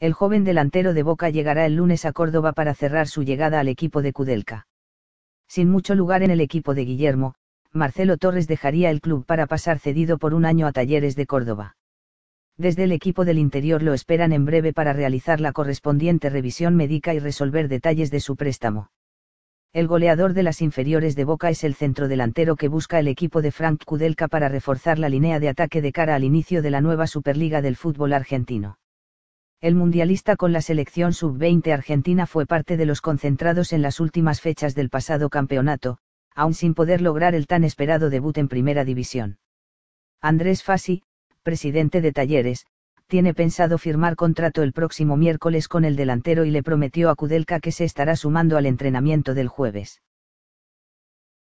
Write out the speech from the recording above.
el joven delantero de Boca llegará el lunes a Córdoba para cerrar su llegada al equipo de Kudelka. Sin mucho lugar en el equipo de Guillermo, Marcelo Torres dejaría el club para pasar cedido por un año a Talleres de Córdoba. Desde el equipo del interior lo esperan en breve para realizar la correspondiente revisión médica y resolver detalles de su préstamo. El goleador de las inferiores de Boca es el centrodelantero que busca el equipo de Frank Kudelka para reforzar la línea de ataque de cara al inicio de la nueva Superliga del fútbol argentino. El mundialista con la selección sub-20 argentina fue parte de los concentrados en las últimas fechas del pasado campeonato, aún sin poder lograr el tan esperado debut en primera división. Andrés Fassi, presidente de Talleres, tiene pensado firmar contrato el próximo miércoles con el delantero y le prometió a Kudelka que se estará sumando al entrenamiento del jueves.